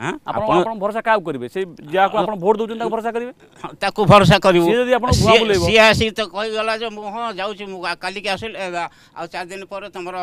ଆପଣ ଆପଣ ଭରସା କାହାକୁ କରିବେ ସେ ଯାହାକୁ ଆପଣ ଭୋଟ ଦେଉଛନ୍ତି ତାକୁ ଭରସା କରିବେ ତାକୁ ଭରସା କରିବୁ ଯଦି ଆପଣ ସିଏ ଆସି ତ କହିଗଲା ଯେ ମୁଁ ହଁ ଯାଉଛି ମୁଁ କାଲିକି ଆସିଲେ ଆଉ ଚାରି ଦିନ ପରେ ତୁମର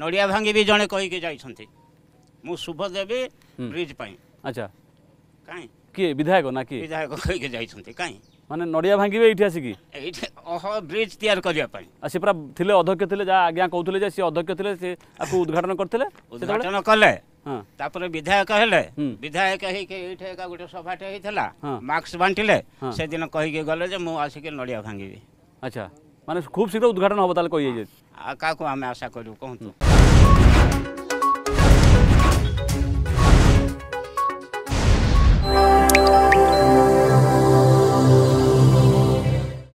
ନଡ଼ିଆ ଭାଙ୍ଗି ବି ଜଣେ କହିକି ଯାଇଛନ୍ତି ମୁଁ ଶୁଭ ଦେବି ବ୍ରିଜ୍ ପାଇଁ ଆଚ୍ଛା କାହିଁ କିଏ ବିଧାୟକ ନା କିଏ ବିଧାୟକ କହିକି ଯାଇଛନ୍ତି କାହିଁ ମାନେ ନଡ଼ିଆ ଭାଙ୍ଗିବେ ଏଇଠି ଆସିକି ଏଇଠି ଅହ ବ୍ରିଜ୍ ତିଆରି କରିବା ପାଇଁ ସେ ପୁରା ଥିଲେ ଅଧ୍ୟକ୍ଷ ଥିଲେ ଯାହା ଆଜ୍ଞା କହୁଥିଲେ ଯେ ସେ ଅଧ୍ୟକ୍ଷ ଥିଲେ ସେ ଆକୁ ଉଦ୍ଘାଟନ କରିଥିଲେ ଉଦ୍ଘାଟନ କଲେ ତାପରେ ବିଧାୟକ ହେଲେ ବିଧାୟକ ହେଇକି ଏଇଠି ଏକା ଗୋଟେ ସଭାଟେ ହେଇଥିଲା ମାସ୍କ ବାଣ୍ଟିଲେ ସେଦିନ କହିକି ଗଲେ ଯେ ମୁଁ ଆସିକି ନଡ଼ିଆ ଭାଙ୍ଗିବି ଆଚ୍ଛା ମାନେ ଖୁବ୍ ଶୀଘ୍ର ଉଦ୍ଘାଟନ ହବ ତାହେଲେ କହିଯାଇଛି ଆଉ କାହାକୁ ଆମେ ଆଶା କରିବୁ କୁହନ୍ତୁ